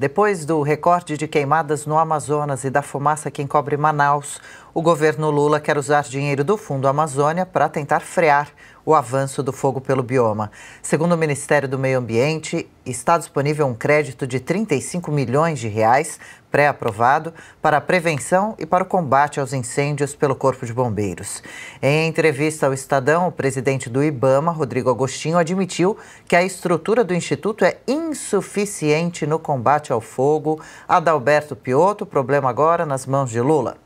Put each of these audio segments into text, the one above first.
Depois do recorde de queimadas no Amazonas e da fumaça que encobre Manaus, o governo Lula quer usar dinheiro do Fundo Amazônia para tentar frear o avanço do fogo pelo bioma. Segundo o Ministério do Meio Ambiente, está disponível um crédito de 35 milhões de reais, pré-aprovado, para a prevenção e para o combate aos incêndios pelo Corpo de Bombeiros. Em entrevista ao Estadão, o presidente do IBAMA, Rodrigo Agostinho, admitiu que a estrutura do Instituto é insuficiente no combate ao fogo. Adalberto Piotto, problema agora nas mãos de Lula.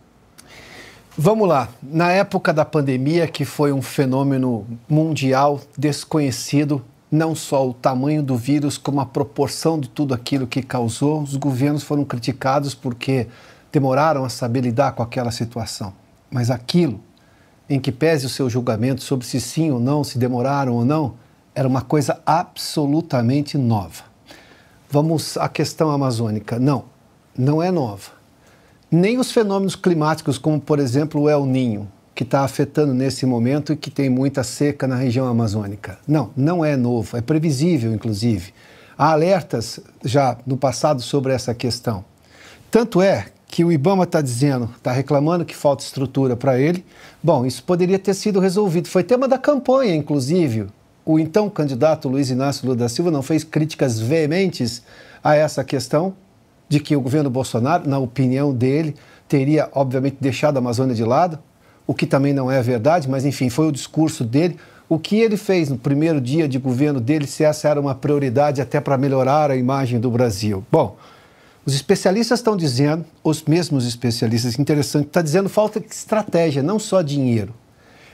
Vamos lá. Na época da pandemia, que foi um fenômeno mundial desconhecido, não só o tamanho do vírus, como a proporção de tudo aquilo que causou, os governos foram criticados porque demoraram a saber lidar com aquela situação. Mas aquilo, em que pese o seu julgamento sobre se sim ou não, se demoraram ou não, era uma coisa absolutamente nova. Vamos à questão amazônica. Não, não é nova nem os fenômenos climáticos, como por exemplo o El Ninho, que está afetando nesse momento e que tem muita seca na região amazônica. Não, não é novo, é previsível, inclusive. Há alertas já no passado sobre essa questão. Tanto é que o Ibama está dizendo, está reclamando que falta estrutura para ele. Bom, isso poderia ter sido resolvido. Foi tema da campanha, inclusive. O então candidato Luiz Inácio Lula da Silva não fez críticas veementes a essa questão de que o governo Bolsonaro, na opinião dele, teria, obviamente, deixado a Amazônia de lado, o que também não é verdade, mas enfim, foi o discurso dele. O que ele fez no primeiro dia de governo dele, se essa era uma prioridade até para melhorar a imagem do Brasil? Bom, os especialistas estão dizendo, os mesmos especialistas, interessante, está dizendo falta de estratégia, não só dinheiro.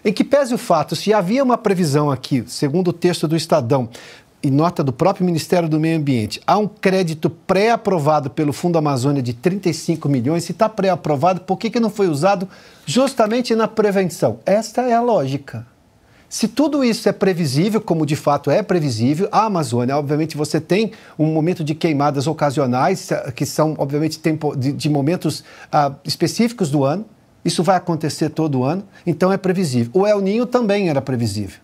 Em que pese o fato, se havia uma previsão aqui, segundo o texto do Estadão, e nota do próprio Ministério do Meio Ambiente, há um crédito pré-aprovado pelo Fundo Amazônia de 35 milhões. Se está pré-aprovado, por que, que não foi usado justamente na prevenção? Esta é a lógica. Se tudo isso é previsível, como de fato é previsível, a Amazônia, obviamente, você tem um momento de queimadas ocasionais, eh, que são, obviamente, tempo, de, de momentos ah, específicos do ano. Isso vai acontecer todo ano, então é previsível. O El Ninho também era previsível.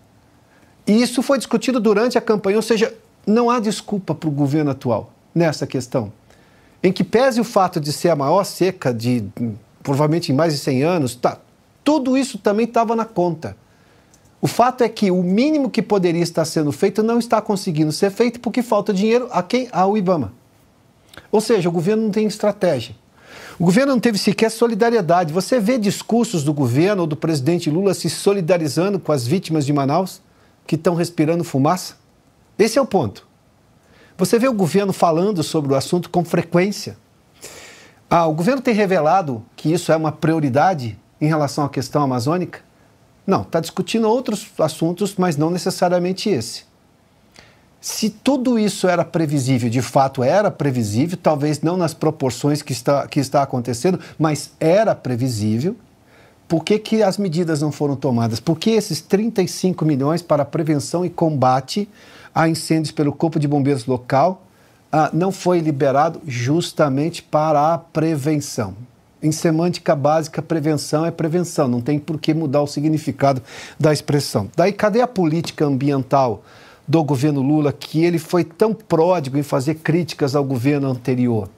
E isso foi discutido durante a campanha, ou seja, não há desculpa para o governo atual nessa questão. Em que pese o fato de ser a maior seca de provavelmente em mais de 100 anos, tá, tudo isso também estava na conta. O fato é que o mínimo que poderia estar sendo feito não está conseguindo ser feito porque falta dinheiro a quem? Ao Ibama. Ou seja, o governo não tem estratégia. O governo não teve sequer solidariedade. Você vê discursos do governo ou do presidente Lula se solidarizando com as vítimas de Manaus? que estão respirando fumaça? Esse é o ponto. Você vê o governo falando sobre o assunto com frequência. Ah, o governo tem revelado que isso é uma prioridade em relação à questão amazônica? Não, está discutindo outros assuntos, mas não necessariamente esse. Se tudo isso era previsível, de fato era previsível, talvez não nas proporções que está, que está acontecendo, mas era previsível, por que, que as medidas não foram tomadas? Por que esses 35 milhões para prevenção e combate a incêndios pelo Corpo de Bombeiros local ah, não foi liberado justamente para a prevenção? Em semântica básica, prevenção é prevenção, não tem por que mudar o significado da expressão. Daí, cadê a política ambiental do governo Lula, que ele foi tão pródigo em fazer críticas ao governo anterior?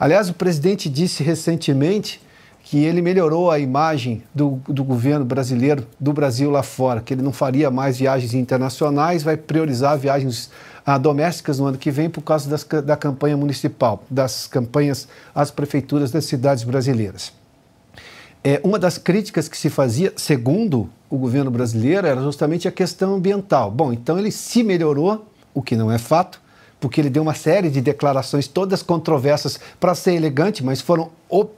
Aliás, o presidente disse recentemente que ele melhorou a imagem do, do, governo brasileiro do Brasil lá fora, que ele não faria mais viagens internacionais, vai priorizar viagens ah, domésticas no ano que vem por causa das, da campanha municipal, das campanhas às prefeituras das cidades brasileiras. É, uma das críticas que se fazia, segundo o governo brasileiro, era justamente a questão ambiental. Bom, então ele se melhorou, o que não é fato, porque ele deu uma série de declarações, todas controversas, para ser elegante, mas foram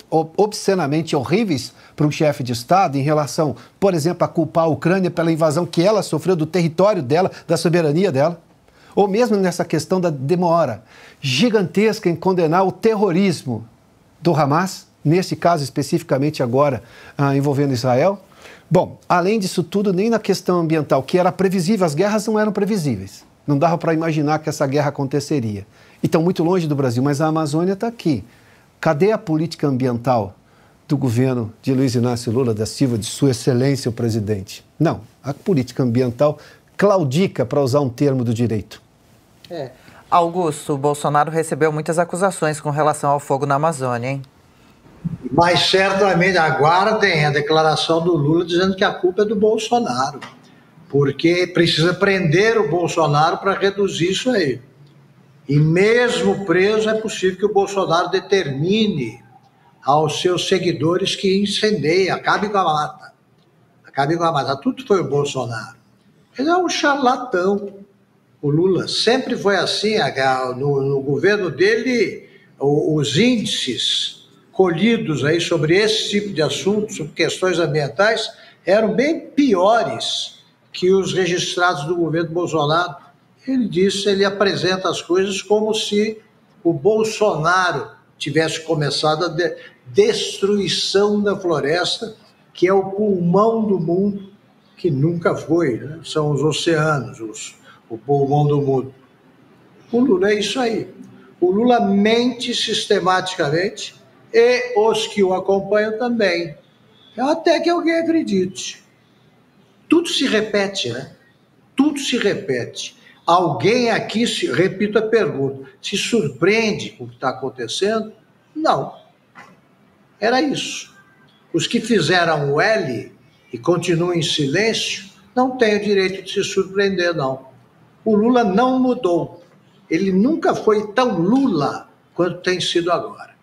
obscenamente horríveis para um chefe de Estado em relação, por exemplo, a culpar a Ucrânia pela invasão que ela sofreu do território dela, da soberania dela. Ou mesmo nessa questão da demora gigantesca em condenar o terrorismo do Hamas, nesse caso especificamente agora ah, envolvendo Israel. Bom, além disso tudo, nem na questão ambiental, que era previsível, as guerras não eram previsíveis. Não dava para imaginar que essa guerra aconteceria. E estão muito longe do Brasil, mas a Amazônia está aqui. Cadê a política ambiental do governo de Luiz Inácio Lula da Silva, de Sua Excelência o presidente? Não, a política ambiental claudica, para usar um termo do direito. É. Augusto, Bolsonaro recebeu muitas acusações com relação ao fogo na Amazônia, hein? Mas certamente tem a declaração do Lula dizendo que a culpa é do Bolsonaro porque precisa prender o Bolsonaro para reduzir isso aí. E mesmo preso, é possível que o Bolsonaro determine aos seus seguidores que incendeie, acabe com a mata. Acabe com a mata. Tudo foi o Bolsonaro. Ele é um charlatão, o Lula. Sempre foi assim. No, no governo dele, os índices colhidos aí sobre esse tipo de assunto, sobre questões ambientais, eram bem piores que os registrados do governo Bolsonaro, ele disse, ele apresenta as coisas como se o Bolsonaro tivesse começado a de destruição da floresta, que é o pulmão do mundo, que nunca foi, né? são os oceanos, os, o pulmão do mundo. O Lula é isso aí. O Lula mente sistematicamente e os que o acompanham também. Até que alguém acredite. Tudo se repete, né? Tudo se repete. Alguém aqui, se, repito a pergunta, se surpreende com o que está acontecendo? Não. Era isso. Os que fizeram o L e continuam em silêncio não têm o direito de se surpreender, não. O Lula não mudou. Ele nunca foi tão Lula quanto tem sido agora.